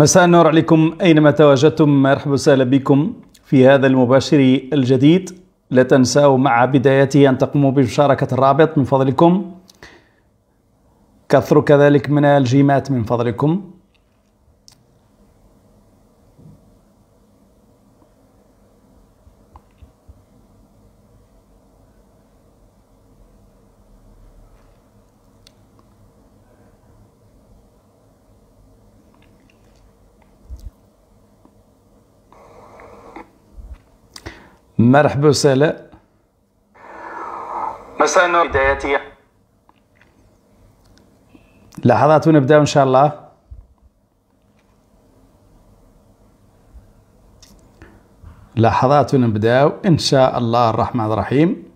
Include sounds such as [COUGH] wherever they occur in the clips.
مساء النور عليكم أينما تواجدتم مرحبا وسهلا بكم في هذا المباشر الجديد لا تنسوا مع بدايته أن تقوموا بمشاركة الرابط من فضلكم كثروا كذلك من الجيمات من فضلكم مرحبا وسهلا مساء النور بدايتي لحظات ونبدأ إن شاء الله لحظات ونبدأ إن شاء الله الرحمن الرحيم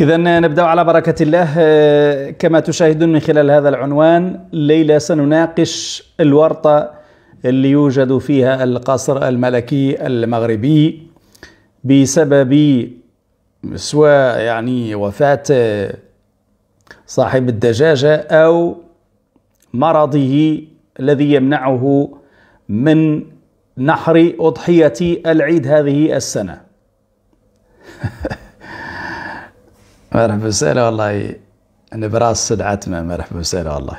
إذا نبدأ على بركة الله آه، كما تشاهدون من خلال هذا العنوان ليلة سنناقش الورطة اللي يوجد فيها القصر الملكي المغربي بسبب سواء يعني وفاة آه، صاحب الدجاجة أو مرضه الذي يمنعه من نحر أضحية العيد هذه السنة [LAUGHS] مرحبا وسهلا والله أنا براس عتمة مرحبا وسهلا والله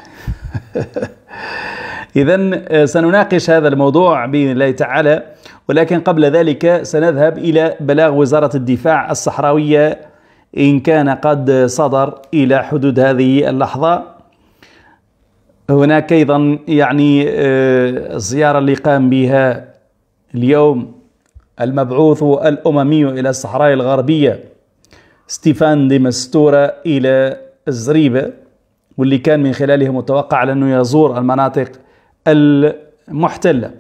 [LAUGHS] إذا آه، سنناقش هذا الموضوع بإذن الله تعالى ولكن قبل ذلك سنذهب إلى بلاغ وزارة الدفاع الصحراوية إن كان قد صدر إلى حدود هذه اللحظة هناك أيضا يعني الزيارة آه، اللي قام بها اليوم المبعوث الأممي إلى الصحراء الغربية ستيفان دي مستورة إلى الزريبة واللي كان من خلاله متوقع على أنه يزور المناطق المحتلة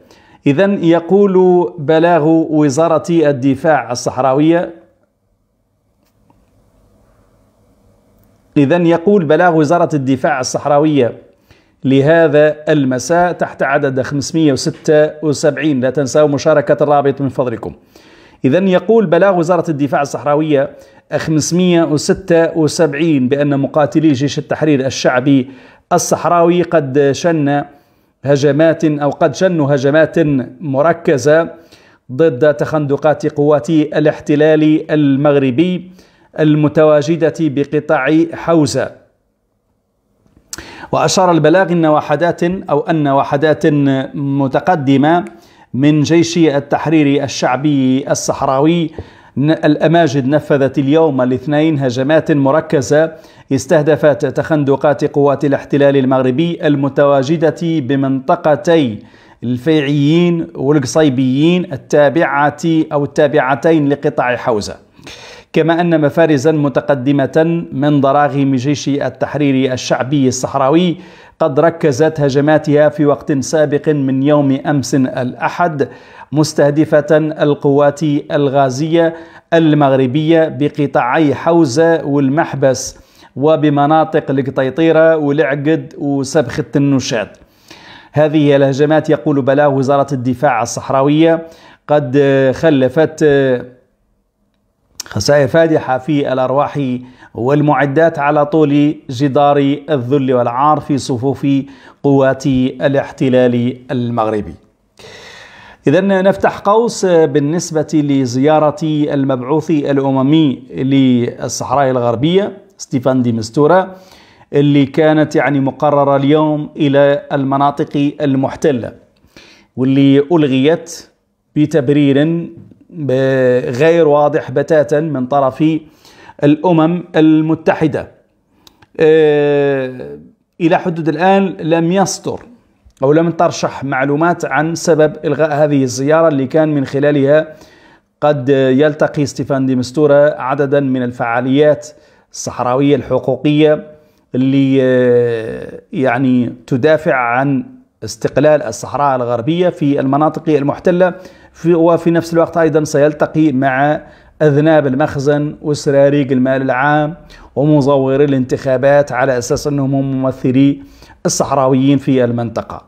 إذا يقول بلاغ وزارة الدفاع الصحراوية إذا يقول بلاغ وزارة الدفاع الصحراوية لهذا المساء تحت عدد 576 لا تنسوا مشاركة الرابط من فضلكم إذا يقول بلاغ وزارة الدفاع الصحراوية 576 بأن مقاتلي جيش التحرير الشعبي الصحراوي قد شن هجمات أو قد شنوا هجمات مركزة ضد تخندقات قوات الاحتلال المغربي المتواجدة بقطاع حوزة وأشار البلاغ أن وحدات أو أن وحدات متقدمة من جيش التحرير الشعبي الصحراوي الأماجد نفذت اليوم الاثنين هجمات مركزة استهدفت تخندقات قوات الاحتلال المغربي المتواجدة بمنطقتي الفيعيين والقصيبيين التابعة أو التابعتين لقطاع حوزة كما أن مفارزا متقدمة من ضراغم جيش التحرير الشعبي الصحراوي قد ركزت هجماتها في وقت سابق من يوم أمس الأحد مستهدفة القوات الغازية المغربية بقطاعي حوزة والمحبس وبمناطق القطيطيرة والعقد وسبخة النشاط هذه الهجمات يقول بلاغ وزارة الدفاع الصحراوية قد خلفت خسائر فادحة في الأرواح والمعدات على طول جدار الذل والعار في صفوف قوات الاحتلال المغربي إذا نفتح قوس بالنسبة لزيارة المبعوث الأممي للصحراء الغربية ستيفان دي مستورة اللي كانت يعني مقررة اليوم إلى المناطق المحتلة واللي ألغيت بتبرير غير واضح بتاتا من طرف الأمم المتحدة آه، إلى حدود الآن لم يصدر أو لم ترشح معلومات عن سبب إلغاء هذه الزيارة اللي كان من خلالها قد يلتقي ستيفان دي مستورة عددا من الفعاليات الصحراوية الحقوقية اللي آه، يعني تدافع عن استقلال الصحراء الغربية في المناطق المحتلة في وفي نفس الوقت أيضا سيلتقي مع أذناب المخزن وسراريق المال العام ومزوري الانتخابات على أساس أنهم هم ممثلي الصحراويين في المنطقة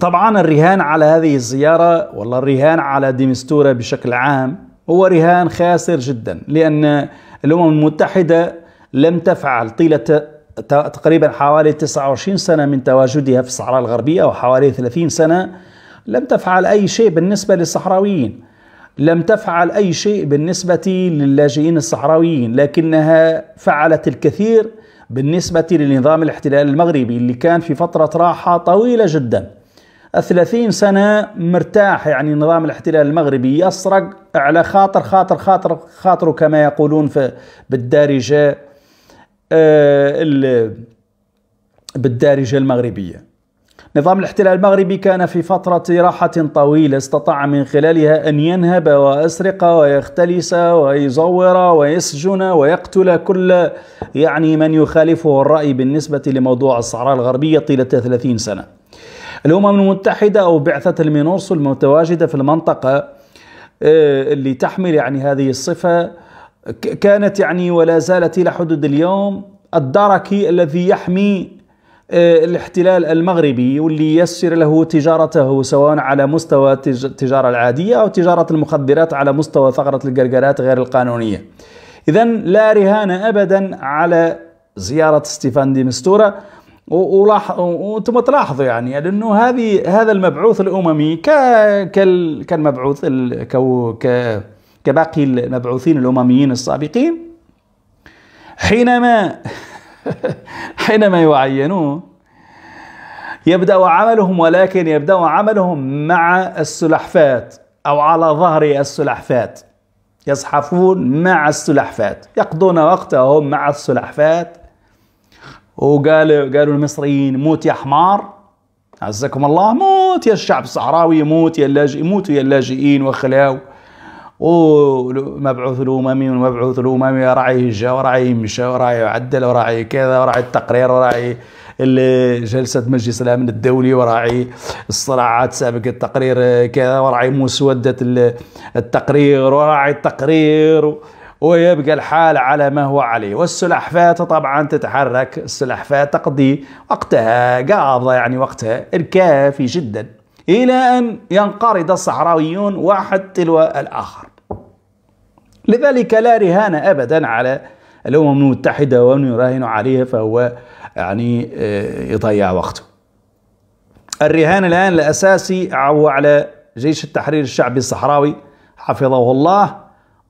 طبعا الرهان على هذه الزيارة والله الرهان على ديمستورا بشكل عام هو رهان خاسر جدا لأن الأمم المتحدة لم تفعل طيلة تقريبا حوالي 29 سنة من تواجدها في الصحراء الغربية وحوالي 30 سنة لم تفعل أي شيء بالنسبة للصحراويين لم تفعل أي شيء بالنسبة للاجئين الصحراويين لكنها فعلت الكثير بالنسبة لنظام الاحتلال المغربي اللي كان في فترة راحة طويلة جدا الثلاثين سنة مرتاح يعني نظام الاحتلال المغربي يسرق على خاطر خاطر خاطر خاطره كما يقولون في بالدارجة آه بالدارجة المغربية نظام الاحتلال المغربي كان في فترة راحة طويلة استطاع من خلالها أن ينهب وأسرق ويختلس ويزور ويسجن ويقتل كل يعني من يخالفه الرأي بالنسبة لموضوع الصحراء الغربية طيلة 30 سنة الأمم المتحدة أو بعثة المينورسو المتواجدة في المنطقة آه، اللي تحمل يعني هذه الصفة كانت يعني ولا زالت إلى حدود اليوم الدركي الذي يحمي آه، الاحتلال المغربي واللي يسر له تجارته سواء على مستوى التجارة العادية أو تجارة المخدرات على مستوى ثغرة الجرجرات غير القانونية إذا لا رهان أبدا على زيارة ستيفان دي مستورة وانتم تلاحظوا يعني لانه هذه هذا المبعوث الاممي ك كالمبعوث ك كباقي المبعوثين الامميين السابقين حينما [LAUGHS] حينما يعينون يبدأ عملهم ولكن يبدأ عملهم مع السلحفات أو على ظهر السلحفات يزحفون مع السلحفات يقضون وقتهم مع السلحفات وقالوا قالوا المصريين موت يا حمار عزكم الله موت يا الشعب الصحراوي موت يا اللاجئين موتوا يا اللاجئين وخلاو ومبعوث الأممي والمبعوث الأممي راعي جا وراعي مشى وراعي عدل وراعي كذا وراعي التقرير وراعي جلسة مجلس الأمن الدولي وراعي الصراعات سابقة التقرير كذا وراعي مسودة التقرير وراعي التقرير ويبقى الحال على ما هو عليه والسلحفاة طبعا تتحرك السلحفاة تقضي وقتها قابضة يعني وقتها الكافي جدا إلى أن ينقرض الصحراويون واحد تلو الآخر لذلك لا رهان أبدا على الأمم المتحدة ومن يراهن عليها فهو يعني آه، يضيع وقته الرهان الآن الأساسي هو على جيش التحرير الشعبي الصحراوي حفظه الله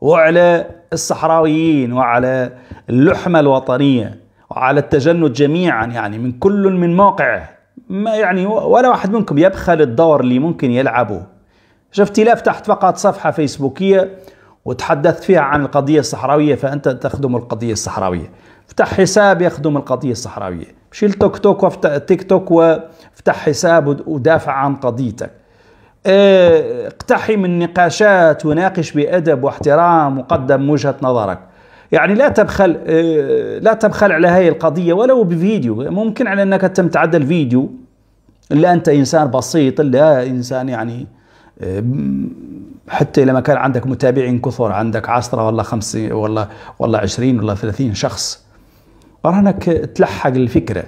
وعلى الصحراويين وعلى اللحمة الوطنية وعلى التجند جميعا يعني من كل من موقعه ما يعني ولا واحد منكم يبخل الدور اللي ممكن يلعبه شفتي لا فتحت فقط صفحة فيسبوكية وتحدثت فيها عن القضية الصحراوية فأنت تخدم القضية الصحراوية افتح حساب يخدم القضية الصحراوية شيل توك توك تيك توك وافتح حساب ودافع عن قضيتك آه، اقتحم النقاشات وناقش بأدب واحترام وقدم وجهة نظرك يعني لا تبخل آه، لا تبخل على هذه القضية ولو بفيديو ممكن على أنك تم تعدل الفيديو إلا أنت إنسان بسيط إلا إنسان يعني حتى لما كان عندك متابعين كثر عندك عشرة ولا خمسة ولا ولا عشرين ولا ثلاثين شخص رهنك تلحق الفكرة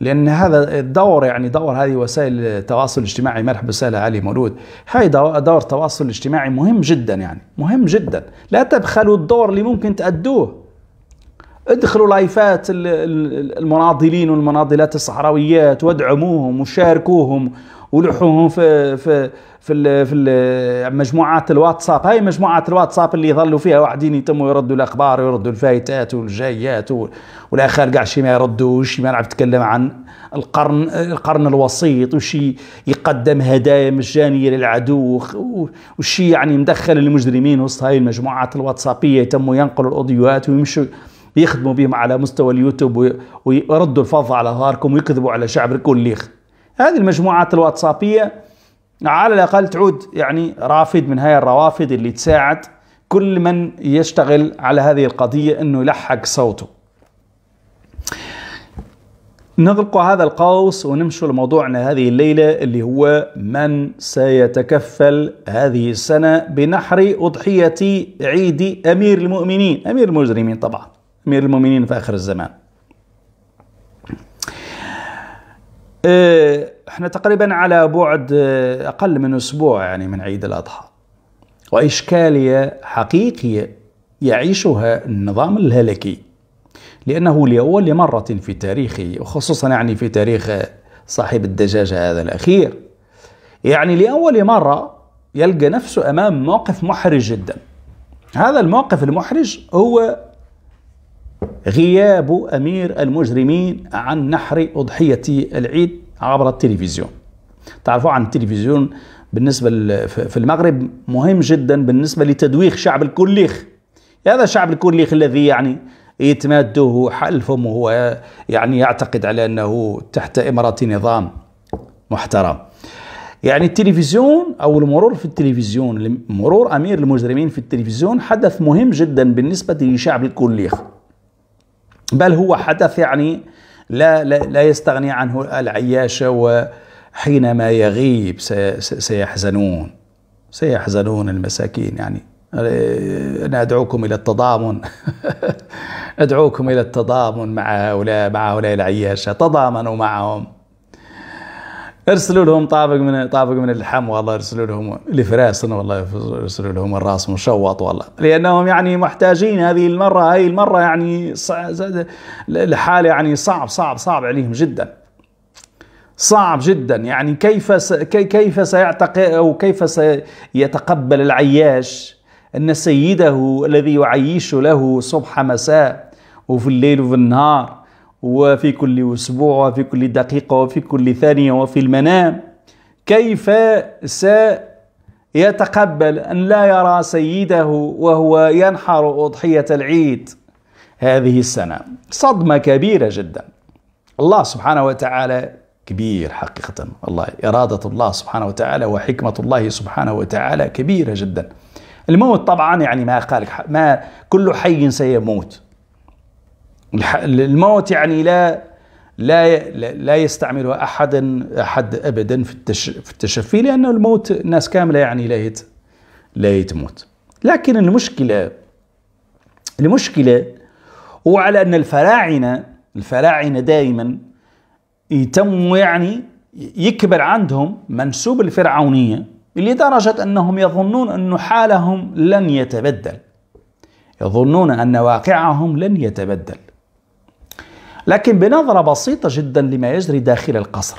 لأن هذا الدور يعني دور هذه وسائل التواصل الاجتماعي مرحبا وسهلا علي مولود هاي دور تواصل اجتماعي مهم جدا يعني مهم جدا لا تبخلوا الدور اللي ممكن تأدوه ادخلوا لايفات المناضلين والمناضلات الصحراويات وادعموهم وشاركوهم ولحوهم في في في في مجموعات الواتساب هاي مجموعات الواتساب اللي يظلوا فيها واحدين يتموا يردوا الاخبار ويردوا الفايتات والجايات والاخر كاع شي ما يردوا شي ما نعرف تكلم عن القرن القرن الوسيط وشي يقدم هدايا مجانيه للعدو وشي يعني مدخل المجرمين وسط هاي المجموعات الواتسابيه يتموا ينقلوا الاوديوهات ويمشوا يخدموا بهم على مستوى اليوتيوب ويردوا الفضه على ظهركم ويكذبوا على شعب الكل هذه المجموعات الواتسابية على الأقل تعود يعني رافد من هاي الروافد اللي تساعد كل من يشتغل على هذه القضية أنه يلحق صوته نغلق هذا القوس ونمشي لموضوعنا هذه الليلة اللي هو من سيتكفل هذه السنة بنحر أضحية عيد أمير المؤمنين أمير المجرمين طبعا أمير المؤمنين في آخر الزمان إيه، احنا تقريبا على بعد إيه، اقل من اسبوع يعني من عيد الاضحى واشكاليه حقيقيه يعيشها النظام الهلكي لانه لاول مره في تاريخه وخصوصا يعني في تاريخ صاحب الدجاجه هذا الاخير يعني لاول مره يلقى نفسه امام موقف محرج جدا هذا الموقف المحرج هو غياب أمير المجرمين عن نحر أضحية العيد عبر التلفزيون تعرفوا عن التلفزيون بالنسبة في المغرب مهم جدا بالنسبة لتدويخ شعب الكليخ هذا شعب الكليخ الذي يعني يتماده حلفهم وهو يعني يعتقد على أنه تحت إمارة نظام محترم يعني التلفزيون او المرور في التلفزيون مرور امير المجرمين في التلفزيون حدث مهم جدا بالنسبه لشعب الكليخ بل هو حدث يعني لا, لا, لا يستغني عنه العياشة وحينما يغيب سيحزنون سيحزنون المساكين يعني أنا أدعوكم إلى التضامن [LAUGHS] أدعوكم إلى التضامن مع هؤلاء مع هؤلاء العياشة تضامنوا معهم ارسلوا لهم طابق من طابق من اللحم والله ارسلوا لهم الفراسن والله ارسلوا لهم الراس مشوط والله لانهم يعني محتاجين هذه المره هذه المره يعني الحاله يعني صعب صعب صعب عليهم جدا صعب جدا يعني كيف س... كيف سيعتقد او كيف سيتقبل العياش ان سيده الذي يعيش له صبح مساء وفي الليل وفي النهار وفي كل أسبوع وفي كل دقيقة وفي كل ثانية وفي المنام كيف سيتقبل أن لا يرى سيده وهو ينحر أضحية العيد هذه السنة صدمة كبيرة جدا الله سبحانه وتعالى كبير حقيقة الله إرادة الله سبحانه وتعالى وحكمة الله سبحانه وتعالى كبيرة جدا الموت طبعا يعني ما قالك ما كل حي سيموت الموت يعني لا لا لا يستعملها احدا احد ابدا في في التشفي لانه الموت الناس كامله يعني لا لا تموت لكن المشكله المشكله هو على ان الفراعنه الفراعنه دائما يتم يعني يكبر عندهم منسوب الفرعونيه لدرجه انهم يظنون ان حالهم لن يتبدل يظنون ان واقعهم لن يتبدل لكن بنظرة بسيطة جدا لما يجري داخل القصر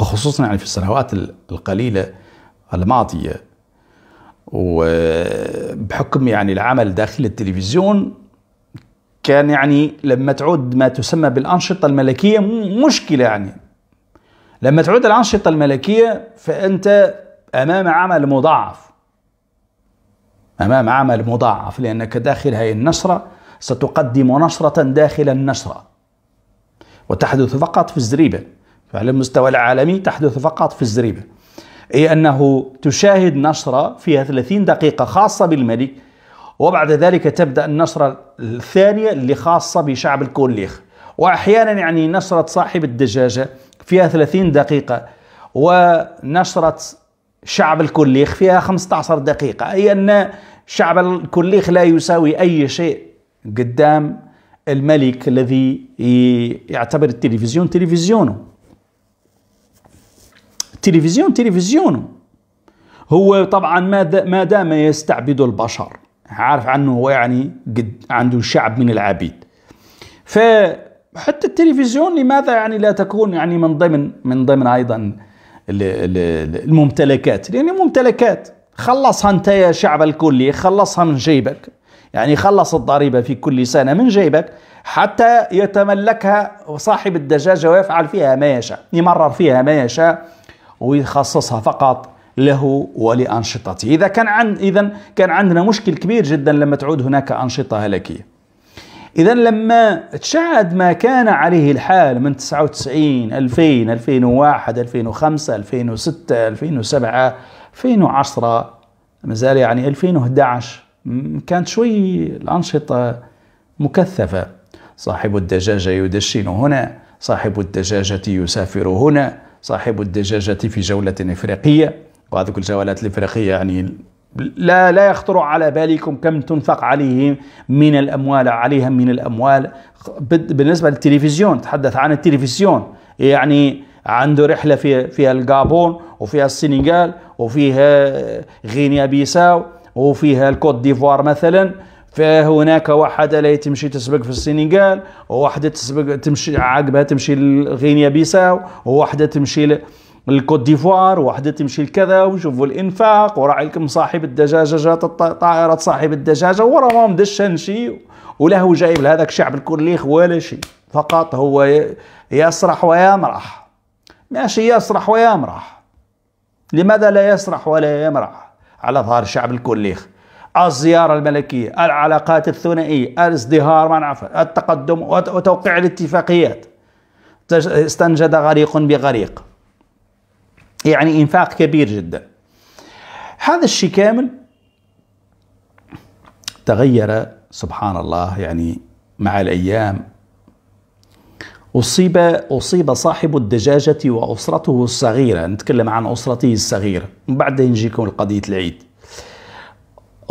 وخصوصا يعني في السنوات القليلة الماضية وبحكم يعني العمل داخل التلفزيون كان يعني لما تعود ما تسمى بالأنشطة الملكية مشكلة يعني لما تعود الأنشطة الملكية فأنت أمام عمل مضاعف أمام عمل مضاعف لأنك داخل هذه النشرة ستقدم نشرة داخل النشرة وتحدث فقط في الزريبة فعلى المستوى العالمي تحدث فقط في الزريبة أي أنه تشاهد نشرة فيها 30 دقيقة خاصة بالملك وبعد ذلك تبدأ النشرة الثانية اللي خاصة بشعب الكوليخ وأحيانا يعني نشرة صاحب الدجاجة فيها 30 دقيقة ونشرة شعب الكليخ فيها 15 دقيقة أي أن شعب الكليخ لا يساوي أي شيء قدام الملك الذي يعتبر التلفزيون تلفزيونه التلفزيون تلفزيونه هو طبعا ما دام يستعبد البشر عارف عنه هو يعني قد عنده شعب من العبيد فحتى التلفزيون لماذا يعني لا تكون يعني من ضمن من ضمن ايضا الممتلكات لان يعني ممتلكات خلصها انت يا شعب الكل خلصها من جيبك يعني خلص الضريبة في كل سنة من جيبك حتى يتملكها صاحب الدجاجة ويفعل فيها ما يشاء يمرر فيها ما يشاء ويخصصها فقط له ولأنشطته إذا كان عن إذا كان عندنا مشكل كبير جدا لما تعود هناك أنشطة هلكية إذا لما تشاهد ما كان عليه الحال من 99 2000 2001 2005 2006 2007 2010 مازال يعني 2011 كانت شوي الأنشطة مكثفة صاحب الدجاجة يدشن هنا صاحب الدجاجة يسافر هنا صاحب الدجاجة في جولة إفريقية وهذه الجولات الإفريقية يعني لا لا يخطر على بالكم كم تنفق عليهم من الأموال عليها من الأموال بالنسبة للتلفزيون تحدث عن التلفزيون يعني عنده رحلة في فيها الجابون وفيها السنغال وفيها غينيا بيساو وفيها الكوت ديفوار مثلا فهناك واحدة لا تمشي تسبق في السنغال وواحدة تسبق تمشي عقبها تمشي لغينيا بيساو وواحدة تمشي الكوت ديفوار وحدة تمشي لكذا وشوفوا الإنفاق وراعي صاحب الدجاجة جات طائرة صاحب الدجاجة ورا ما شيء شي وله جايب لهذاك الشعب الكورليخ ولا شيء فقط هو يسرح ويمرح ماشي يسرح ويمرح لماذا لا يسرح ولا يمرح على ظهر شعب الكليخ الزيارة الملكية العلاقات الثنائية الازدهار مع نعرف التقدم وتوقيع الاتفاقيات استنجد غريق بغريق يعني إنفاق كبير جدا هذا الشيء كامل تغير سبحان الله يعني مع الأيام أصيب أصيب صاحب الدجاجة وأسرته الصغيرة نتكلم عن أسرته الصغيرة من بعد نجيكم لقضية العيد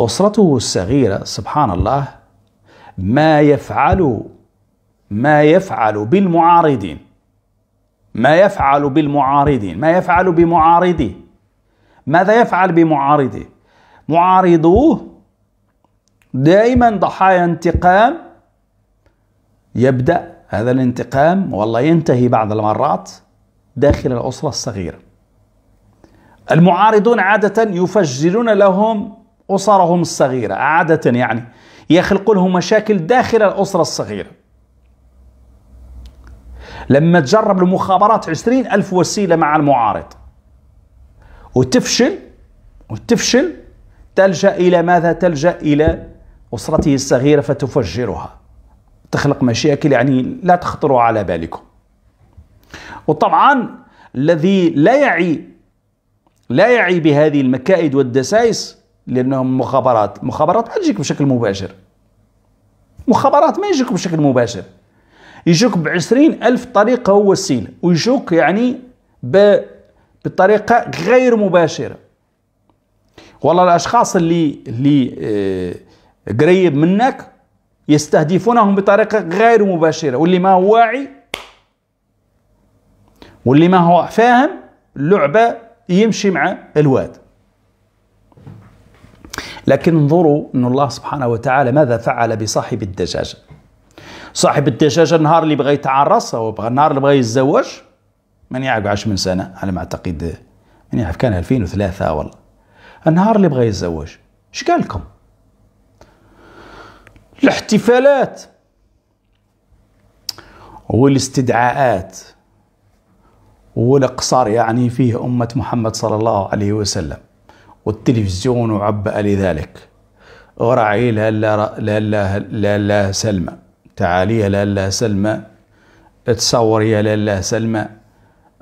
أسرته الصغيرة سبحان الله ما يفعل ما يفعل بالمعارضين ما يفعل بالمعارضين ما يفعل بمعارضيه ماذا يفعل بمعارضيه معارضوه دائما ضحايا انتقام يبدأ هذا الانتقام والله ينتهي بعض المرات داخل الأسرة الصغيرة المعارضون عادة يفجرون لهم أسرهم الصغيرة عادة يعني يخلق لهم مشاكل داخل الأسرة الصغيرة لما تجرب المخابرات عشرين ألف وسيلة مع المعارض وتفشل وتفشل تلجأ إلى ماذا؟ تلجأ إلى أسرته الصغيرة فتفجرها تخلق مشاكل يعني لا تخطر على بالكم وطبعا الذي لا يعي لا يعي بهذه المكائد والدسائس لانهم مخابرات مخابرات ما تجيك بشكل مباشر مخابرات ما يجيك بشكل مباشر يجوك بعشرين ألف طريقة ووسيلة ويجوك يعني ب... بطريقة غير مباشرة والله الأشخاص اللي اللي آه، قريب منك يستهدفونهم بطريقة غير مباشرة واللي ما هو واعي واللي ما هو فاهم اللعبة يمشي مع الواد لكن انظروا أن الله سبحانه وتعالى ماذا فعل بصاحب الدجاجة صاحب الدجاجة النهار اللي بغى يتعرس أو النهار اللي بغى يتزوج من يعرف عاش من سنة على ما أعتقد من يعرف كان 2003 والله النهار اللي بغى يتزوج ايش قال لكم؟ الاحتفالات والاستدعاءات والاقصار يعني فيه أمة محمد صلى الله عليه وسلم والتلفزيون عبأ لذلك ورعي لا لا لا سلمى تعالي لا سلمى تصوري لا سلمى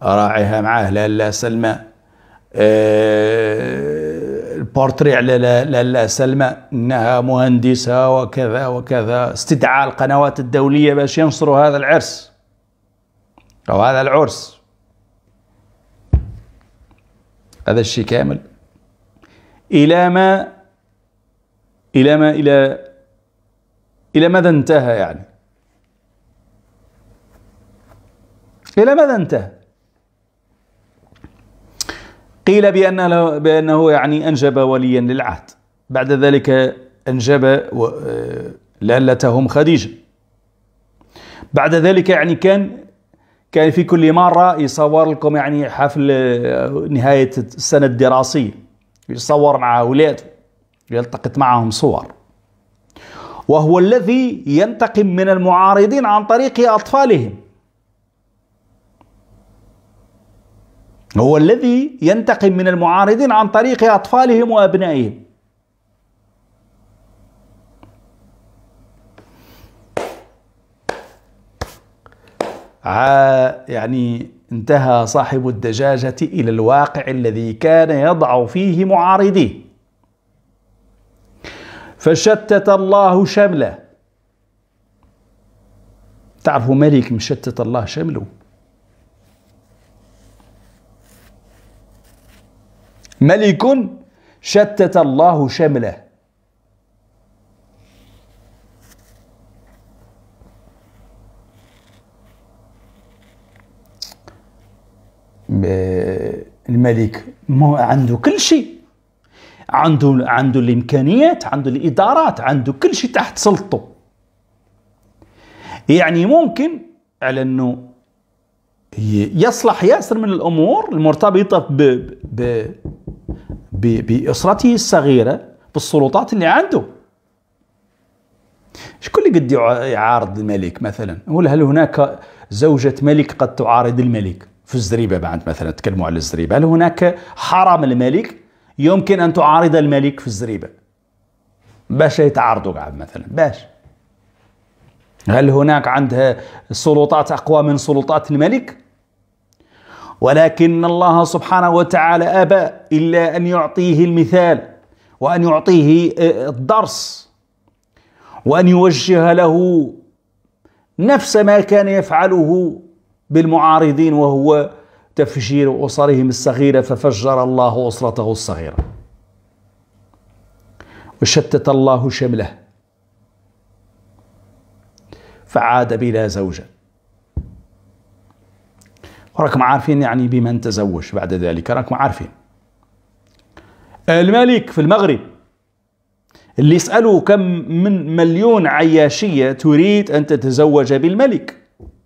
راعيها معاه لا سلمى أه البورتري على سلمى انها مهندسه وكذا وكذا استدعاء القنوات الدوليه باش ينشروا هذا العرس او هذا العرس هذا الشيء كامل الى ما الى ما الى الى ماذا انتهى يعني الى ماذا انتهى قيل بأنه, بأنه يعني أنجب وليا للعهد بعد ذلك أنجب لالتهم خديجة بعد ذلك يعني كان كان في كل مرة يصور لكم يعني حفل آه، نهاية السنة الدراسية يصور مع أولاده يلتقط معهم صور وهو الذي ينتقم من المعارضين عن طريق أطفالهم هو الذي ينتقم من المعارضين عن طريق أطفالهم وأبنائهم يعني انتهى صاحب الدجاجة إلى الواقع الذي كان يضع فيه معارضيه فشتت الله شمله تعرفوا ملك مشتت الله شمله ملك شتت الله شمله الملك مو عنده كل شيء عنده عنده الامكانيات عنده الادارات عنده كل شيء تحت سلطته يعني ممكن على انه يصلح ياسر من الامور المرتبطه ب ب باسرته الصغيره بالسلطات اللي عنده شكون اللي قد يعارض الملك مثلا نقول هل هناك زوجة ملك قد تعارض الملك في الزريبة بعد مثلا تكلموا على الزريبة هل هناك حرم الملك يمكن أن تعارض الملك في الزريبة باش يتعارضوا قاعد مثلا باش هل هناك عندها سلطات أقوى من سلطات الملك ولكن الله سبحانه وتعالى أبى إلا أن يعطيه المثال وأن يعطيه آه، الدرس وأن يوجه له نفس ما كان يفعله بالمعارضين وهو تفجير أسرهم الصغيرة ففجر الله أسرته الصغيرة وشتت الله شمله فعاد بلا زوجه راكم عارفين يعني بمن تزوج بعد ذلك راكم عارفين الملك في المغرب اللي يسألوا كم من مليون عياشية تريد أن تتزوج بالملك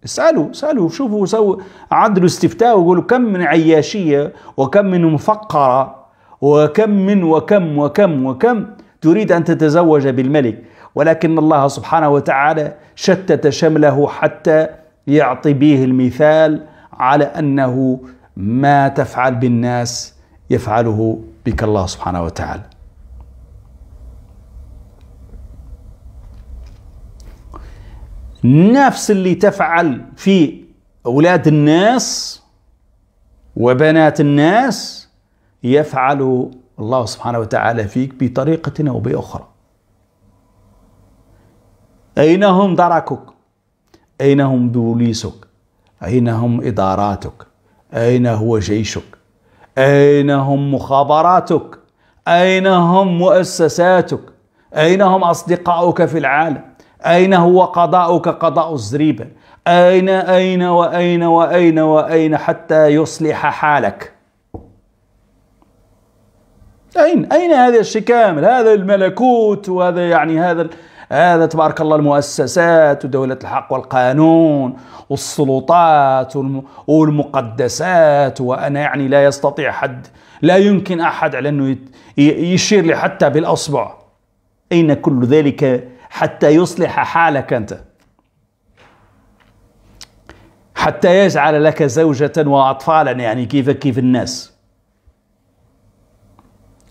اسألوا اسألوا شوفوا سو عدلوا استفتاء وقولوا كم من عياشية وكم من مفقرة وكم من وكم وكم وكم تريد أن تتزوج بالملك ولكن الله سبحانه وتعالى شتت شمله حتى يعطي به المثال على أنه ما تفعل بالناس يفعله بك الله سبحانه وتعالى نفس اللي تفعل في أولاد الناس وبنات الناس يفعل الله سبحانه وتعالى فيك بطريقة أو بأخرى أين هم دركك أين هم بوليسك أين هم إداراتك أين هو جيشك أين هم مخابراتك أين هم مؤسساتك أين هم أصدقاؤك في العالم أين هو قضاؤك قضاء الزريبة أين أين وأين وأين وأين حتى يصلح حالك أين أين هذا الشيء كامل هذا الملكوت وهذا يعني هذا هذا تبارك الله المؤسسات ودولة الحق والقانون والسلطات والمقدسات وأنا يعني لا يستطيع حد لا يمكن أحد على أنه يشير لي حتى بالأصبع أين كل ذلك حتى يصلح حالك أنت حتى يجعل لك زوجة وأطفالا يعني كيف كيف الناس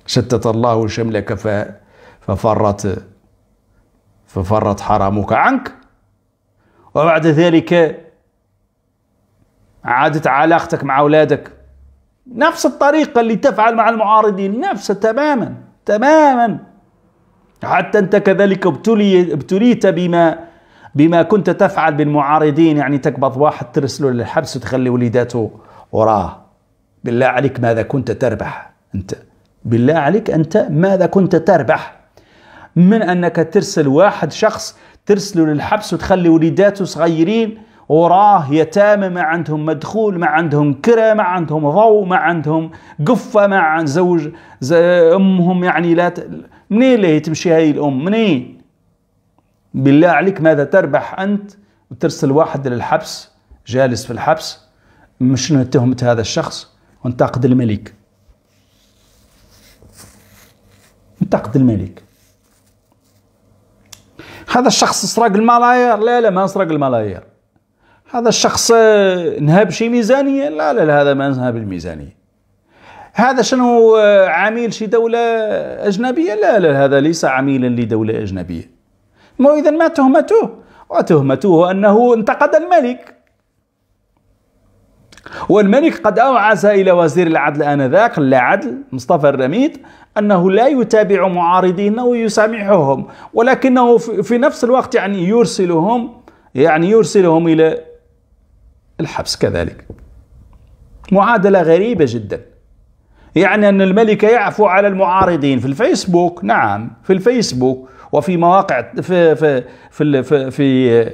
شتت الله شملك ففرت ففرط حرامك عنك وبعد ذلك عادت علاقتك مع أولادك نفس الطريقة اللي تفعل مع المعارضين نفسها تماما تماما حتى أنت كذلك ابتلي ابتليت بما بما كنت تفعل بالمعارضين يعني تقبض واحد ترسله للحبس وتخلي وليداته وراه بالله عليك ماذا كنت تربح أنت بالله عليك أنت ماذا كنت تربح من انك ترسل واحد شخص ترسله للحبس وتخلي وليداته صغيرين وراه يتامى ما عندهم مدخول ما عندهم كرة ما عندهم ضوء ما عندهم قفة ما عند زوج أمهم يعني لا ت... منين اللي تمشي هاي الأم منين بالله عليك ماذا تربح أنت وترسل واحد للحبس جالس في الحبس مش تهمة هذا الشخص وانتقد الملك انتقد الملك هذا الشخص سرق الملايير لا لا ما سرق الملايير هذا الشخص نهب شي ميزانية لا لا, لا هذا ما نهب الميزانية هذا شنو آه، عميل شي دولة أجنبية لا لا هذا ليس عميلا لدولة أجنبية ما إذا ما تهمته وتهمته أنه انتقد الملك والملك قد أوعز إلى وزير العدل آنذاك لا عدل مصطفى الرميد أنه لا يتابع معارضين ويسامحهم ولكنه في نفس الوقت يعني يرسلهم يعني يرسلهم إلى الحبس كذلك معادلة غريبة جدا يعني أن الملك يعفو على المعارضين في الفيسبوك نعم في الفيسبوك وفي مواقع في في في في, في,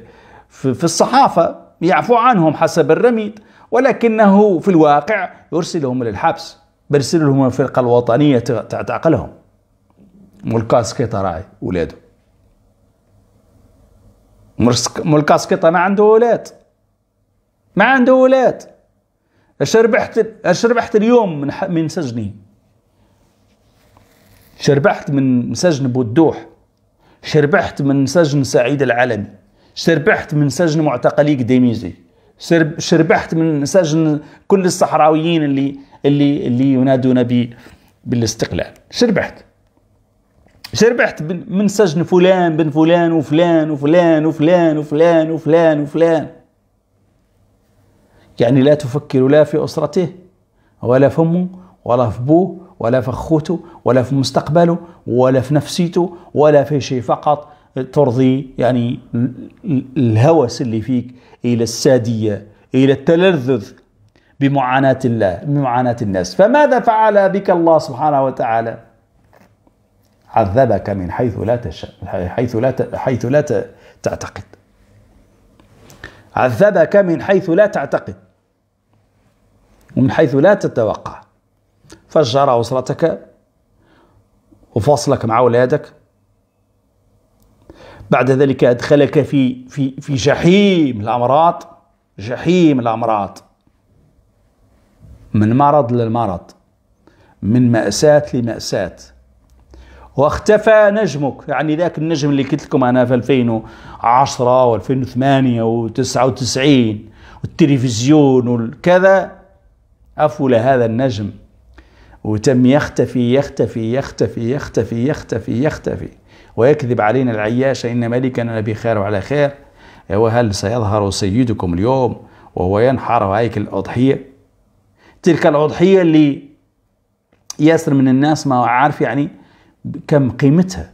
في الصحافة يعفو عنهم حسب الرميد ولكنه في الواقع يرسلهم للحبس برسلهم الفرقة الوطنية تعتقلهم كيطا راعي ولاده كيطا ما عنده ولاد ما عنده ولاد اش ربحت اش ربحت اليوم من من سجني اش ربحت من سجن بودوح اش ربحت من سجن سعيد العلمي اش ربحت من سجن معتقلي قديميزي شربحت من سجن كل الصحراويين اللي اللي اللي ينادون بي بالاستقلال شربحت شربحت من سجن فلان بن فلان وفلان وفلان وفلان وفلان وفلان وفلان يعني لا تفكر لا في أسرته ولا في أمه ولا في أبوه ولا في أخوته ولا في مستقبله ولا في نفسيته ولا في شيء فقط ترضي يعني الهوس اللي فيك إلى السادية إلى التلذذ بمعاناة الله بمعاناة الناس فماذا فعل بك الله سبحانه وتعالى عذبك من حيث لا تشاء حيث لا ت... حيث لا ت... تعتقد عذبك من حيث لا تعتقد ومن حيث لا تتوقع فجر أسرتك وفصلك مع أولادك بعد ذلك أدخلك في في في جحيم الأمراض جحيم الأمراض من مرض للمرض من مأساة لمأساة واختفى نجمك يعني ذاك النجم اللي قلت لكم انا في 2010 و2008 و99 والتلفزيون والكذا افول هذا النجم وتم يختفي يختفي يختفي يختفي يختفي يختفي ويكذب علينا العياش إن ملكنا خير وعلى خير وهل سيظهر سيدكم اليوم وهو ينحر هيكل الأضحية تلك الأضحية اللي ياسر من الناس ما عارف يعني كم قيمتها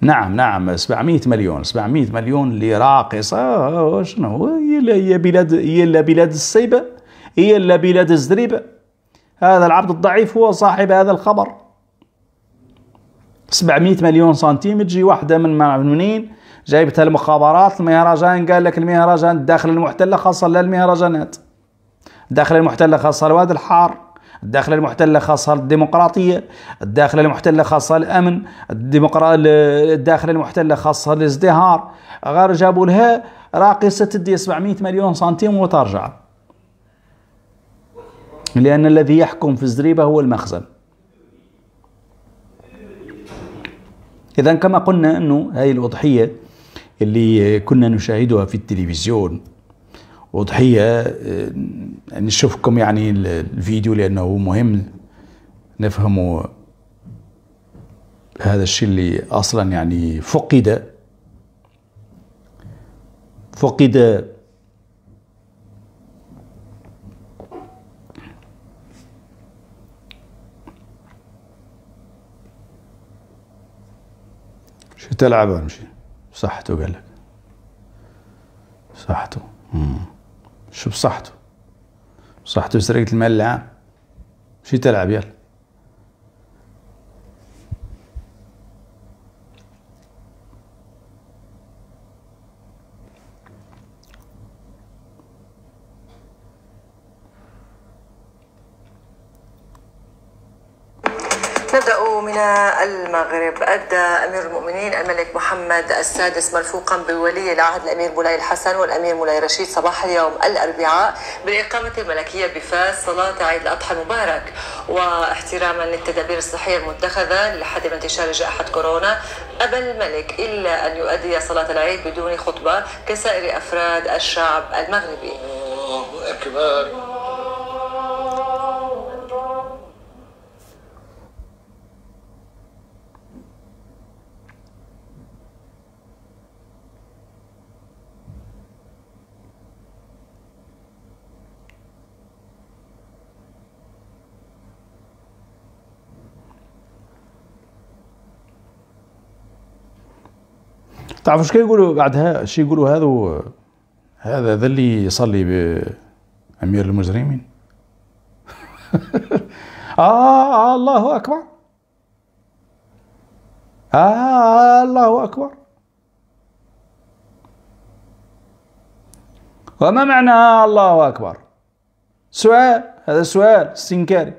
نعم نعم 700 مليون 700 مليون اللي راقصة شنو هي بلاد هي بلاد السيبة هي بلاد الزريبة هذا العبد الضعيف هو صاحب هذا الخبر 700 مليون سنتيم تجي واحده من ما منين جايبتها المخابرات المهرجان قال لك المهرجان داخل المحتله خاصه للمهرجانات داخل المحتله خاصه الواد الحار الداخل المحتلة خاصة الديمقراطية الداخل المحتلة خاصة الأمن الديمقرا... الداخل المحتلة خاصة الازدهار غير جابوا لها راقصة تدي 700 مليون سنتيم وترجع لأن الذي يحكم في الزريبة هو المخزن إذا كما قلنا أنه هذه الأضحية اللي كنا نشاهدها في التلفزيون أضحية آه، نشوفكم يعني الفيديو لأنه مهم نفهموا هذا الشيء اللي أصلا يعني فقد فقد شفت العب امشي صحته قال لك صحته مم. شو بصحته صحته سرقة المال العام شو تلعب يلا المغرب أدى أمير المؤمنين الملك محمد السادس مرفوقا بولي العهد الأمير مولاي الحسن والأمير مولاي رشيد صباح اليوم الأربعاء بالإقامة الملكية بفاس صلاة عيد الأضحى المبارك واحتراما للتدابير الصحية المتخذة للحد من انتشار جائحة كورونا أبى الملك إلا أن يؤدي صلاة العيد بدون خطبة كسائر أفراد الشعب المغربي الله أكبر تعرفوا واش كيقولوا بعدها شي يقولوا هذا هذا ذا اللي يصلي بأمير المجرمين [LAUGHS] آه, آه الله أكبر آه الله أكبر وما معنى الله أكبر سؤال هذا سؤال استنكاري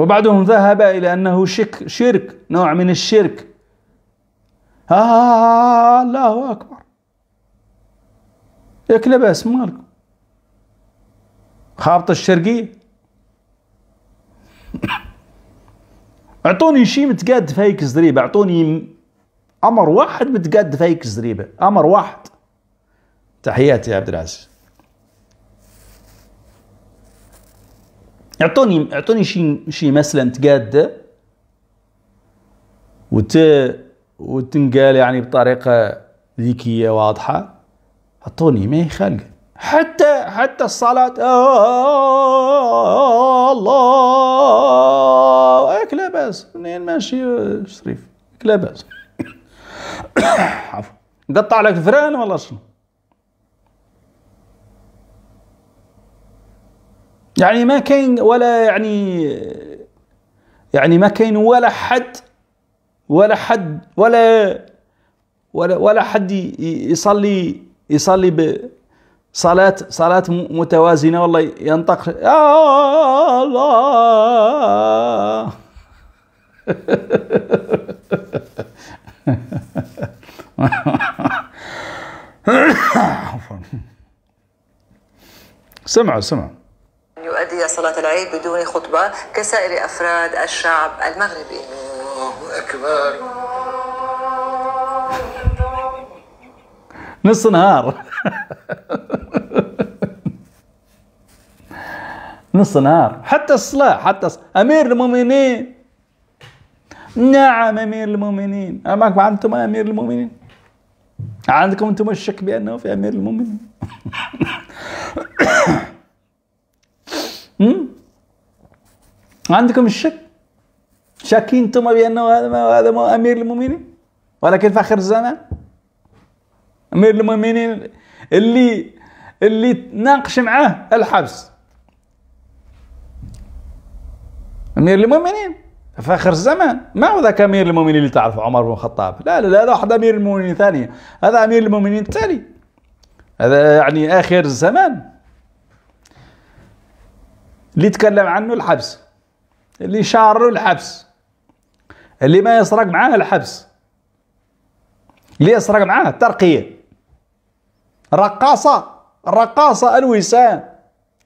وبعضهم ذهب إلى أنه شك شرك نوع من الشرك آه, آه،, آه،, آه، الله أكبر ياك لاباس مالكم خابط الشرقية [COUGHS] اعطوني شي متقاد في هيك زريبة اعطوني امر واحد متقاد في هيك زريبة امر واحد تحياتي يا عبد العزيز اعطوني اعطوني شي شي مثلا تقاد وت وتنقال يعني بطريقه ذكيه واضحه اعطوني ما يخلق حتى حتى الصلاه الله هيك لاباس منين ماشي شريف لا لاباس [COUGHS] عفوا قطع لك الفران ولا شنو يعني ما كاين ولا يعني يعني ما كاين ولا حد ولا حد ولا ولا ولا حد يصلي يصلي بصلاة صلاة صلاة متوازنة والله ينطق يا الله [LAUGHS] سمعوا سمعوا يؤدي صلاة العيد بدون خطبة كسائر أفراد الشعب المغربي الله أكبر نص نهار نص نهار حتى الصلاة حتى الصلاة. أمير المؤمنين نعم أمير المؤمنين أماك أنتم أمير المؤمنين عندكم أنتم الشك بأنه في أمير المؤمنين [LAUGHS] هم؟ hmm? عندكم الشك شاكين انتم بانه هذا ما هذا ما امير المؤمنين ولكن في اخر الزمان امير المؤمنين اللي اللي تناقش معاه الحبس امير المؤمنين في اخر الزمان ما هو ذاك امير المؤمنين اللي تعرف عمر بن الخطاب لا لا هذا واحد امير المؤمنين ثاني هذا امير المؤمنين التالي هذا يعني اخر الزمان اللي تكلم عنه الحبس اللي شاره الحبس اللي ما يسرق معاه الحبس اللي يسرق معاه الترقية رقاصة رقاصة الوسام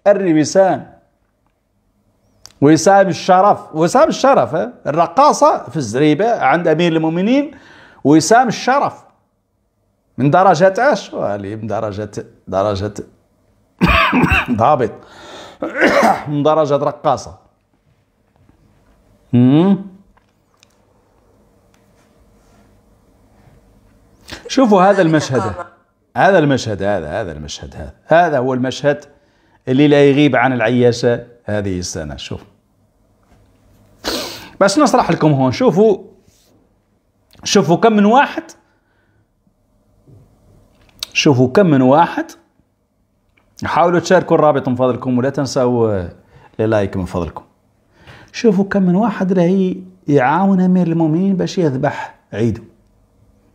الوسام وسام الشرف وسام الشرف الرقاصة في الزريبة عند أمير المؤمنين وسام الشرف من درجة اش؟ من درجة درجة [COUGHS] ضابط [COUGHS] من درجة رقاصة شوفوا هذا المشهد هذا المشهد هذا هذا المشهد هذا هذا هو المشهد اللي لا يغيب عن العياشة هذه السنة شوف بس نشرح لكم هون شوفوا شوفوا كم من واحد شوفوا كم من واحد حاولوا تشاركوا الرابط من فضلكم ولا تنسوا اللايك من فضلكم شوفوا كم من واحد راهي يعاون امير المؤمنين باش يذبح عيده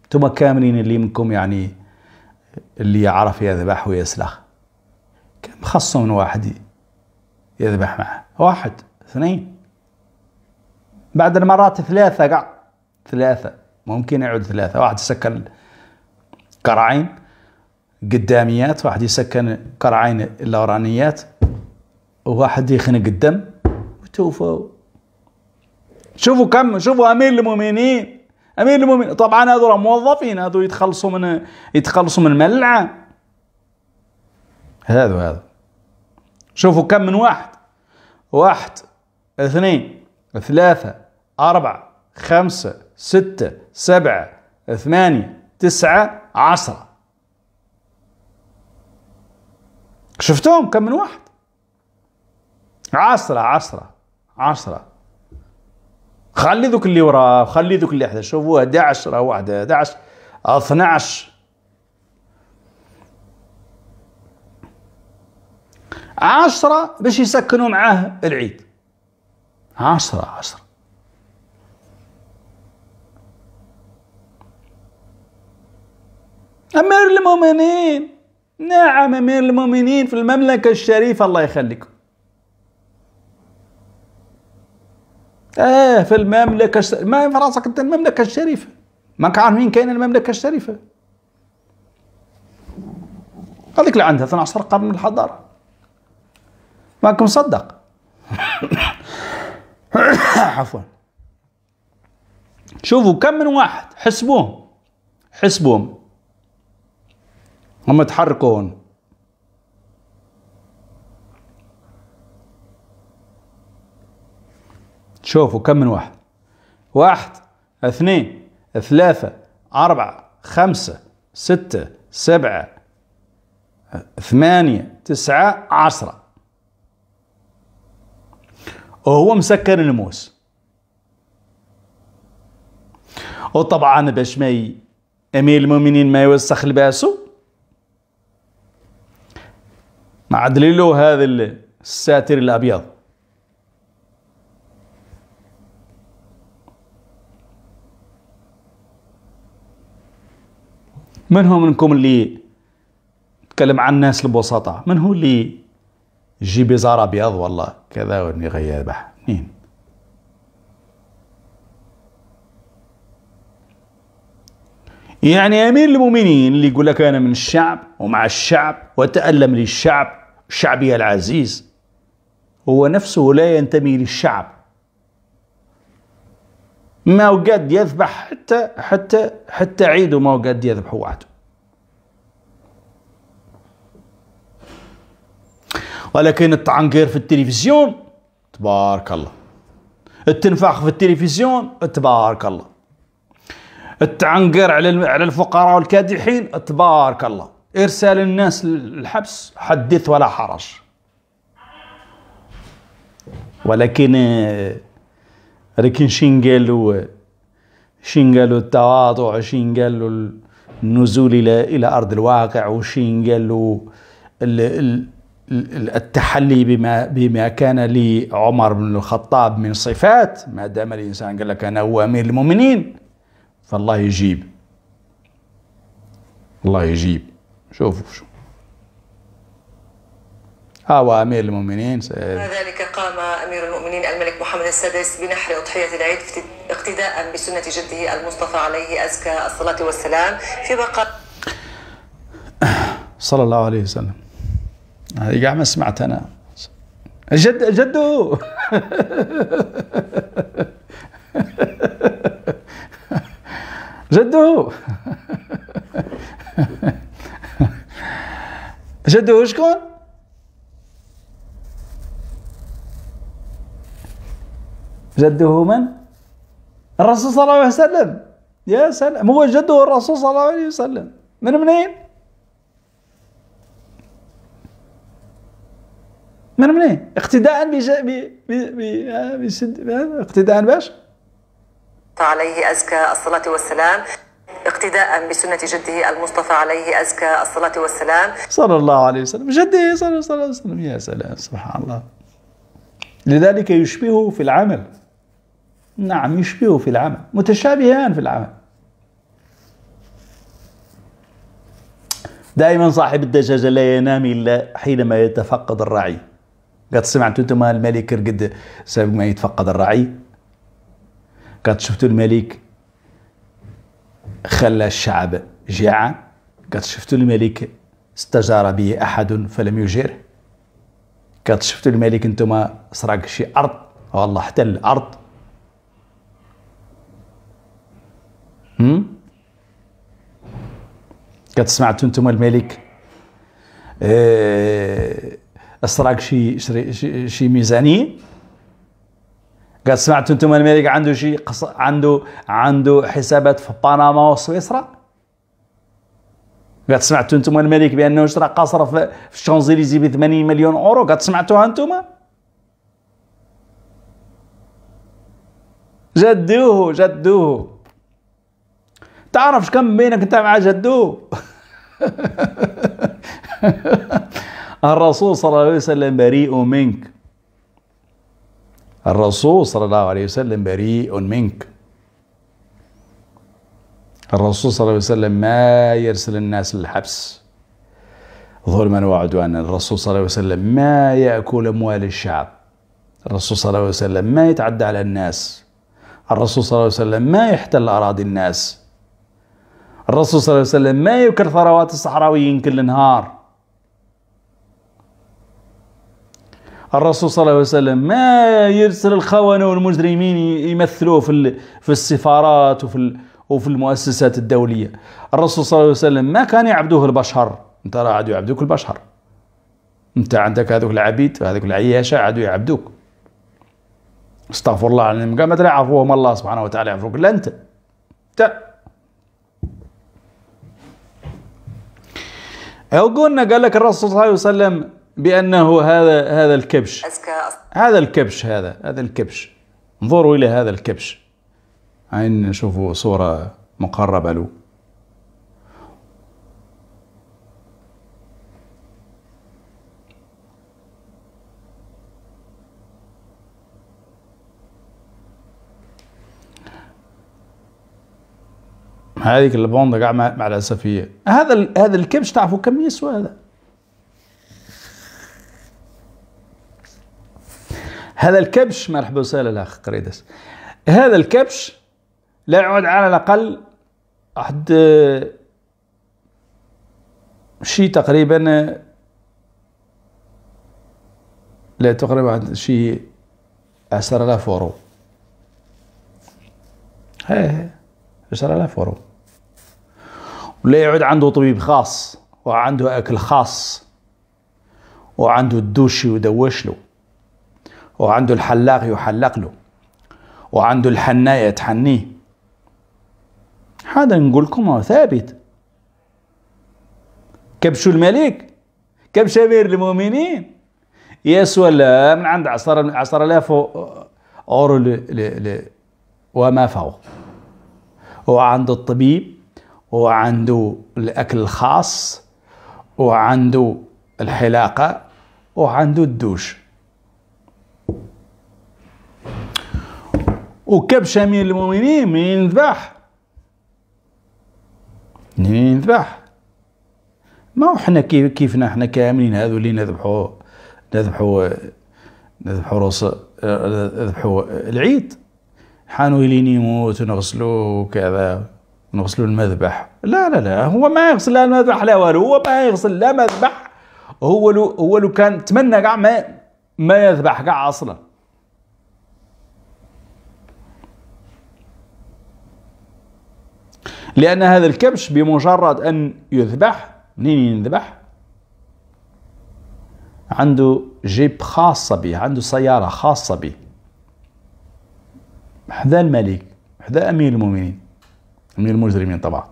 انتم كاملين اللي منكم يعني اللي يعرف يذبح ويسلخ كم خصو من واحد يذبح معه واحد اثنين بعد المرات ثلاثة قاع ثلاثة ممكن يعود ثلاثة واحد سكن قرعين قداميات واحد يسكن قرعين الاورانيات وواحد يخنق الدم وتوفوا شوفوا كم شوفوا امير المؤمنين امير المؤمنين طبعا هذول موظفين هذول يتخلصوا من يتخلصوا من ملعه هذا هذا شوفوا كم من واحد واحد اثنين ثلاثة أربعة خمسة ستة سبعة ثمانية تسعة عشرة شفتهم كم من واحد عشرة عشرة عشرة خلي ذوك اللي وراه خلي ذوك اللي حدا شوفوا 11 راه واحد 11 12 عشرة باش يسكنوا معاه العيد عشرة عشرة أمير المؤمنين نعم أمير المؤمنين في المملكة الشريفة الله يخليكم آه في المملكة الش... ما في راسك أنت المملكة الشريفة ما عارفين كاين المملكة الشريفة هذيك اللي عندها 12 قرن من الحضارة ماك مصدق [COUGHS] عفوا شوفوا كم من واحد حسبوهم حسبوهم هم اتحركوا شوفوا كم من واحد واحد اثنين ثلاثة أربعة خمسة ستة سبعة ثمانية تسعة عشرة وهو مسكر الموس وطبعا باش ما امير المؤمنين ما يوسخ لباسه معدلين له هذا الساتر الابيض من هو منكم اللي تكلم عن الناس البسطاء من هو اللي يجيب ازار ابيض والله كذا ونغير بح مين يعني امير المؤمنين اللي يقول لك انا من الشعب ومع الشعب وتالم للشعب شعبي العزيز هو نفسه لا ينتمي للشعب ما وقد يذبح حتى حتى حتى عيده ما وقد يذبح وعده ولكن التعنقير في التلفزيون تبارك الله التنفخ في التلفزيون تبارك الله التعنقر على على الفقراء والكادحين تبارك الله ارسال الناس للحبس حدث ولا حرج ولكن آه، لكن شين قالوا شين قالوا التواضع شين قالوا النزول الى الى ارض الواقع وشين قالوا التحلي بما بما كان لعمر بن الخطاب من صفات ما دام الانسان قال لك انا هو امير المؤمنين فالله يجيب الله يجيب شوفوا شو هو أمير المؤمنين سيد ذلك قام أمير المؤمنين الملك محمد السادس بنحر أضحية العيد اقتداء بسنة جده المصطفى عليه أزكى الصلاة والسلام في بقاء [COUGHS] صلى الله عليه وسلم هذه قاعد ما سمعت أنا جد جده [LAUGHS] جده جده شكون جده من الرسول صلى الله عليه وسلم يا سلام هو جده الرسول صلى الله عليه وسلم من منين من منين اقتداء ب... ب... ب... اقتداء باش عليه أزكى الصلاة والسلام اقتداء بسنة جده المصطفى عليه أزكى الصلاة والسلام صلى الله عليه وسلم جده صلى الله عليه وسلم يا سلام سبحان الله لذلك يشبهه في العمل نعم يشبهه في العمل متشابهان في العمل دائما صاحب الدجاجة لا ينام إلا حينما يتفقد الرعي قد سمعتوا انتم الملك قد ما يتفقد الرعي قد شفتوا الملك خلى الشعب جيعا قد شفتوا الملك استجار به أحد فلم يجره قد شفتوا الملك انتما سرق شي أرض والله احتل الارض قد سمعتوا انتما الملك اه شي شي, شي ميزانيه قد سمعتوا انتم الملك عنده شيء قص... عنده عنده حسابات في بنما وسويسرا قد سمعتوا انتم الملك بانه اشترى قصر في الشانزليزي ب 80 مليون اورو قد سمعتوها انتم جدوه جدوه تعرف كم بينك انت مع جدوه [LAUGHS] الرسول صلى الله عليه وسلم بريء منك الرسول صلى الله عليه وسلم بريء منك الرسول صلى الله عليه وسلم ما يرسل الناس للحبس ظلما وعدوانا الرسول صلى الله عليه وسلم ما يأكل أموال الشعب الرسول صلى الله عليه وسلم ما يتعدى على الناس الرسول صلى الله عليه وسلم ما يحتل أراضي الناس الرسول صلى الله عليه وسلم ما يكر ثروات الصحراويين كل نهار الرسول صلى الله عليه وسلم ما يرسل الخونة والمجرمين يمثلوه في في السفارات وفي وفي المؤسسات الدولية الرسول صلى الله عليه وسلم ما كان يعبدوه البشر انت راه عاد يعبدوك البشر انت عندك هذوك العبيد هذوك العياشة عادوا يعبدوك استغفر الله العظيم قال ما تعرفوهم الله سبحانه وتعالى يعرفوك لا انت انت قلنا قال لك الرسول صلى الله عليه وسلم بأنه هذا هذا الكبش هذا الكبش هذا هذا الكبش انظروا إلى هذا الكبش عين نشوفوا صورة مقربة له هذيك البوندة قاع مع الاسف هي هذا هذا الكبش تعرفوا كم يسوى هذا هذا الكبش مرحبا وسهلا الأخ قريدس هذا الكبش لا يعود على الأقل أحد آه، شيء تقريبا آه، لا تقريبا شيء 10000 آلاف يورو هي عشرة آلاف يورو ولا يعود عنده طبيب خاص وعنده أكل خاص وعنده الدوشي ودوشله وعنده الحلاق يحلق له وعنده الحناية يتحنيه هذا نقول لكم ثابت كبش الملك كبش أمير المؤمنين يسوى من عند عصر عشر آلاف أورو ل... ل... ل... وما فوق وعنده الطبيب وعنده الأكل الخاص وعنده الحلاقة وعنده الدوش وكبش امير المؤمنين من ذبح من ذبح ما هو حنا كيف كيفنا حنا كاملين هذو اللي نذبحوا نذبحوا نذبحوا راس نذبحوا العيد حانوا لين يموت ونغسلوا وكذا نغسلوا المذبح لا لا لا هو ما يغسل لا المذبح لا والو هو ما يغسل لا مذبح هو لو هو لو كان تمنى كاع ما ما يذبح كاع اصلا لأن هذا الكبش بمجرد أن يذبح منين ينذبح عنده جيب خاصة به عنده سيارة خاصة به حذا الملك حذا أمير المؤمنين أمير المجرمين طبعا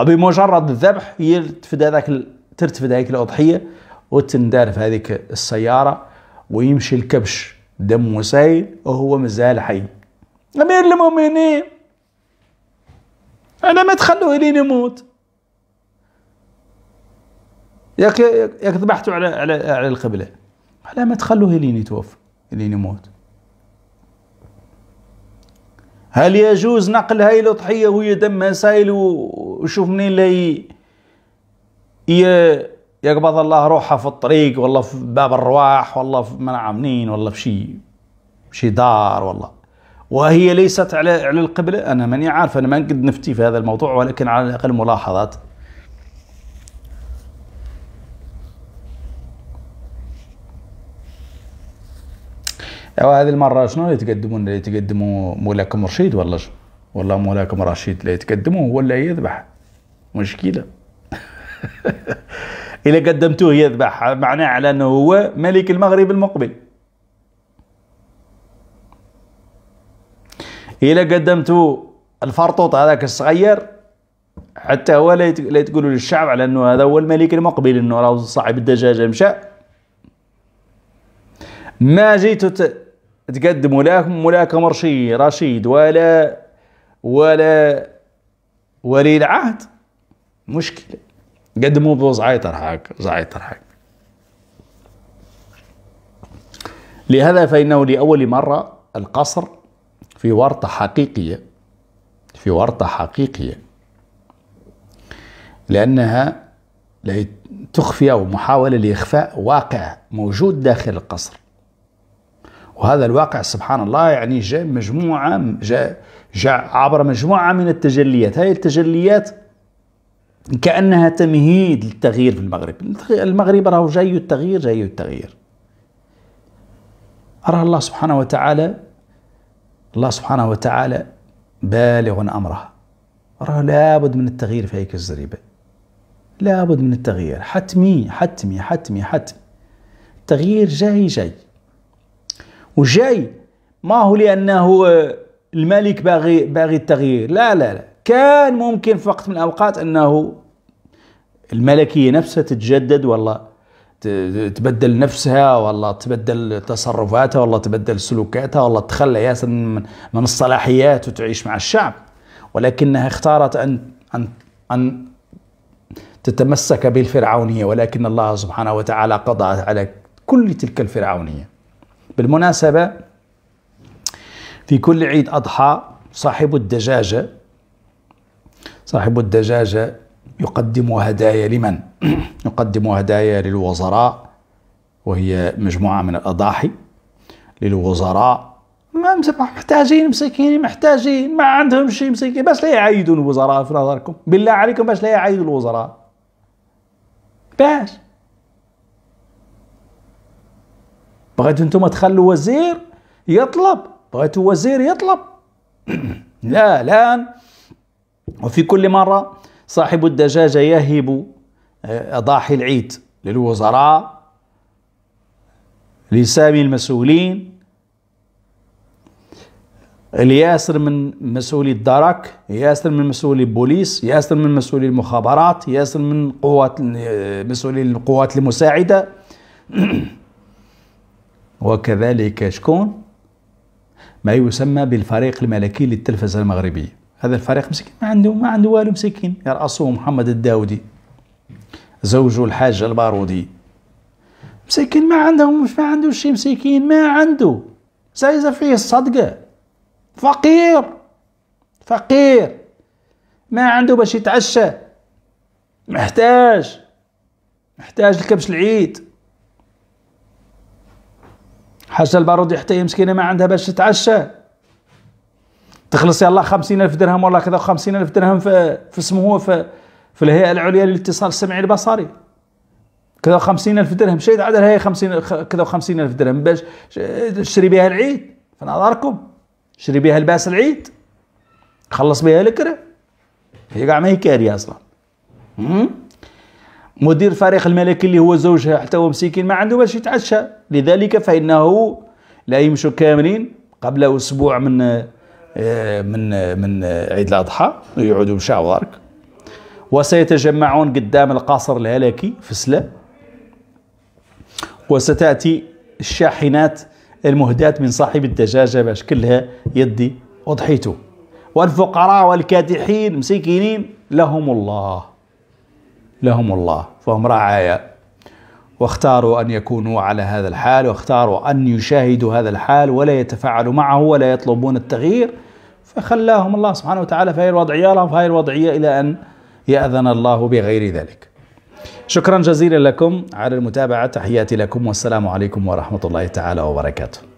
بمجرد الذبح يرتفد هذاك ترتفد هذيك الأضحية وتندار في هذيك السيارة ويمشي الكبش دم سايل وهو مازال حي أمير المؤمنين انا ما تخلوه لين يموت ياك ياك ذبحته على على على القبله لا ما تخلوه لين يتوفى لين يموت هل يجوز نقل هاي الاضحيه وهي دمها سائل وشوف منين ي يقبض الله روحها في الطريق والله في باب الرواح والله في منع منين والله في شي شي دار والله وهي ليست على على القبلة أنا ماني عارف أنا ما قد نفتي في هذا الموضوع ولكن على الأقل ملاحظات أو هذه المرة شنو اللي يتقدمون اللي يتقدموا مولاكم رشيد ولا شو والله مولاكم رشيد اللي يتقدموا هو اللي يذبح مشكلة [LAUGHS] إذا قدمتوه يذبح معناه على أنه هو ملك المغرب المقبل الا قدمتوا الفرطوط هذاك الصغير حتى هو لا تقولوا للشعب على انه هذا هو الملك المقبل انه راه صاحب الدجاجه مشى ما جيتوا تقدموا لا ملاكم رشيد ولا ولا ولي العهد مشكله قدموا بزعيطر هاك زعيطر هاك لهذا فانه لاول مره القصر في ورطة حقيقية في ورطة حقيقية لأنها تخفي أو محاولة لإخفاء واقع موجود داخل القصر وهذا الواقع سبحان الله يعني جاء مجموعة جاء, جاء عبر مجموعة من التجليات هذه التجليات كأنها تمهيد للتغيير في المغرب المغرب راه جاي التغيير جاي التغيير أرى الله سبحانه وتعالى الله سبحانه وتعالى بالغ أمره راه لابد من التغيير في هيك الزريبة لابد من التغيير حتمي حتمي حتمي حتمي التغيير جاي جاي وجاي ما هو لأنه الملك باغي باغي التغيير لا لا لا كان ممكن في وقت من الأوقات أنه الملكية نفسها تتجدد والله تبدل نفسها والله تبدل تصرفاتها والله تبدل سلوكاتها والله تخلى ياسر من الصلاحيات وتعيش مع الشعب ولكنها اختارت أن, أن, أن تتمسك بالفرعونية ولكن الله سبحانه وتعالى قضى على كل تلك الفرعونية بالمناسبة في كل عيد أضحى صاحب الدجاجة صاحب الدجاجة يقدم هدايا لمن؟ [CLEARS THROAT] يقدم هدايا للوزراء وهي مجموعة من الأضاحي للوزراء ما محتاجين مسكين محتاجين ما عندهم شيء مسكين باش لا يعيدوا الوزراء في نظركم بالله عليكم باش لا يعيدوا الوزراء باش بغيتوا انتم تخلوا وزير يطلب بغيتوا وزير يطلب [CLEARS THROAT] لا الان وفي كل مره صاحب الدجاجة يهب آه، ضاحي العيد للوزراء لسامي المسؤولين لياسر من مسؤولي الدرك ياسر من مسؤولي البوليس ياسر من مسؤولي المخابرات ياسر من قوات آه، مسؤولي القوات المساعدة [CLEARS THROAT] وكذلك شكون ما يسمى بالفريق الملكي للتلفزة المغربية هذا الفريق مسكين ما عنده ما عنده والو مسكين يرأسه محمد الداودي زوج الحاج البارودي مسكين ما عندهم ما عنده شيء مسكين ما عنده زايزة فيه الصدقة فقير فقير ما عنده باش يتعشى محتاج محتاج لكبش العيد حاجة البارودي حتى هي مسكينة ما عندها باش تتعشى تخلص يلا خمسين ألف درهم ولا كذا وخمسين ألف درهم في, في اسمه هو في, في الهيئة العليا للاتصال السمعي البصري كذا وخمسين ألف درهم شيء عدل هي خمسين كذا وخمسين ألف درهم باش تشري بها العيد في نظركم شري بها لباس العيد خلص بها الكره هي قاع ما هي كاريه اصلا مدير فريق الملكي اللي هو زوجها حتى هو مسكين ما عنده باش يتعشى لذلك فانه لا يمشوا كاملين قبل اسبوع من آه، من من عيد الاضحى ويعودوا مشاورك وسيتجمعون قدام القصر الهلكي في سلا وستاتي الشاحنات المهداة من صاحب الدجاجة باش كلها يدي أضحيته والفقراء والكادحين مسكينين لهم الله لهم الله فهم رعايا واختاروا أن يكونوا على هذا الحال واختاروا أن يشاهدوا هذا الحال ولا يتفاعلوا معه ولا يطلبون التغيير فخلاهم الله سبحانه وتعالى في هذه الوضعية لهم في هذه الوضعية إلى أن يأذن الله بغير ذلك شكرا جزيلا لكم على المتابعة تحياتي لكم والسلام عليكم ورحمة الله تعالى وبركاته